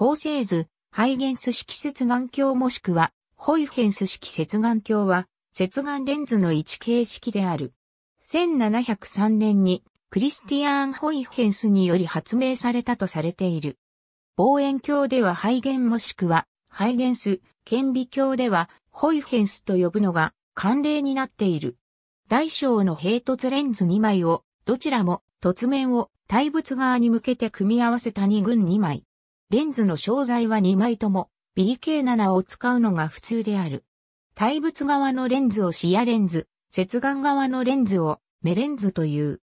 構成図、ハイゲンス式接眼鏡もしくは、ホイヘンス式接眼鏡は、接眼レンズの位置形式である。1703年に、クリスティアーン・ホイヘンスにより発明されたとされている。望遠鏡ではハイゲンもしくは、ハイゲンス、顕微鏡では、ホイヘンスと呼ぶのが慣例になっている。大小の平凸レンズ2枚を、どちらも凸面を対物側に向けて組み合わせた2群2枚。レンズの商材は2枚とも BK7 を使うのが普通である。対物側のレンズを視野レンズ、接眼側のレンズを目レンズという。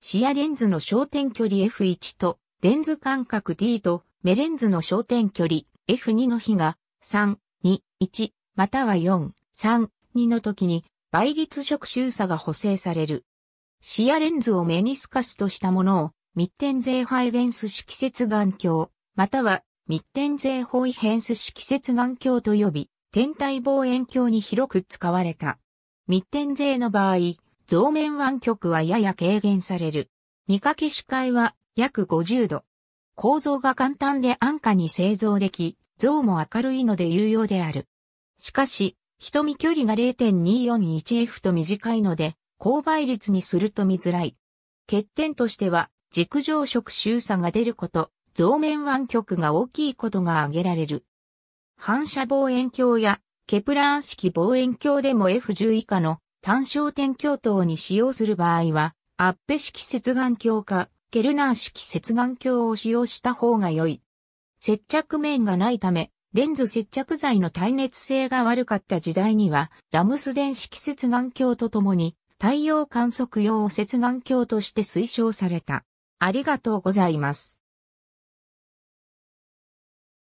視野レンズの焦点距離 F1 とレンズ間隔 D と目レンズの焦点距離 F2 の比が3、2、1または4、3、2の時に倍率触手差が補正される。視野レンズを目に透かすとしたものを密点税配電ス式接眼鏡、または密点税法違変数式接眼鏡と呼び、天体望遠鏡に広く使われた。密点税の場合、増面湾曲はやや軽減される。見かけ視界は約50度。構造が簡単で安価に製造でき、像も明るいので有用である。しかし、瞳距離が 0.241F と短いので、高倍率にすると見づらい。欠点としては、軸上色周差が出ること、増面湾曲が大きいことが挙げられる。反射望遠鏡やケプラー式望遠鏡でも F10 以下の単焦点鏡等に使用する場合は、アッペ式接眼鏡かケルナー式接眼鏡を使用した方が良い。接着面がないため、レンズ接着剤の耐熱性が悪かった時代には、ラムス電式接眼鏡とともに、太陽観測用接眼鏡として推奨された。ありがとうございます。